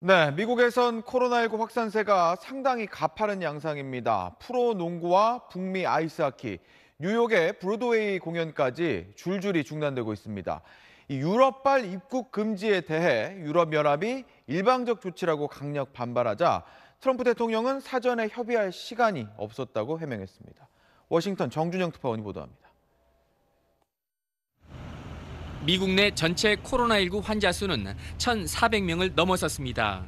네, 미국에선 코로나19 확산세가 상당히 가파른 양상입니다. 프로농구와 북미 아이스하키, 뉴욕의 브로드웨이 공연까지 줄줄이 중단되고 있습니다. 유럽발 입국 금지에 대해 유럽연합이 일방적 조치라고 강력 반발하자 트럼프 대통령은 사전에 협의할 시간이 없었다고 해명했습니다. 워싱턴 정준영 특파원이 보도합니다. 미국 내 전체 코로나19 환자 수는 1,400명을 넘어섰습니다.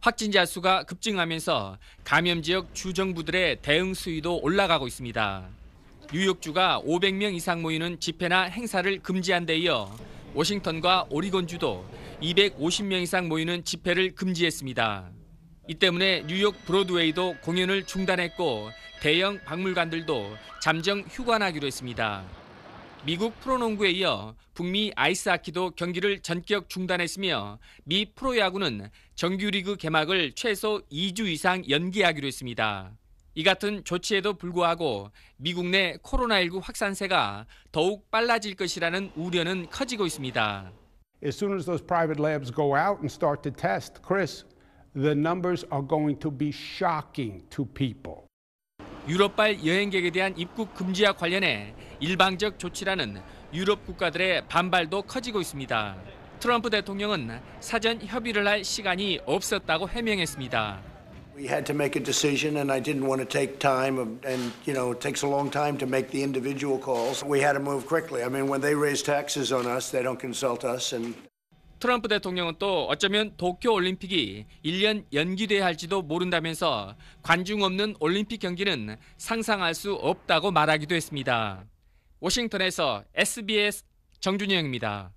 확진자 수가 급증하면서 감염 지역 주정부들의 대응 수위도 올라가고 있습니다. 뉴욕주가 500명 이상 모이는 집회나 행사를 금지한 데 이어 워싱턴과 오리건주도 250명 이상 모이는 집회를 금지했습니다. 이 때문에 뉴욕 브로드웨이도 공연을 중단했고 대형 박물관들도 잠정 휴관하기로 했습니다. 미국 프로농구에 이어 북미 아이스하키도 경기를 전격 중단했으며 미 프로야구는 정규리그 개막을 최소 2주 이상 연기하기로 했습니다. 이 같은 조치에도 불구하고 미국 내 코로나19 확산세가 더욱 빨라질 것이라는 우려는 커지고 있습니다. As soon as those private labs go out and start to test, Chris, the numbers are going to be shocking to people. 유럽발 여행객에 대한 입국 금지와 관련해 일방적 조치라는 유럽 국가들의 반발도 커지고 있습니다. 트럼프 대통령은 사전 협의를 할 시간이 없었다고 해명했습니다. We had to make a decision, and I didn't want to take time. And, you know, it takes a long time to make the individual calls. We had to move quickly. I mean, when they raise taxes on us, they don't consult us. And 트럼프 대통령은 또 어쩌면 도쿄 올림픽이 1년 연기돼야 할지도 모른다면서 관중 없는 올림픽 경기는 상상할 수 없다고 말하기도 했습니다. 워싱턴에서 SBS 정준영입니다.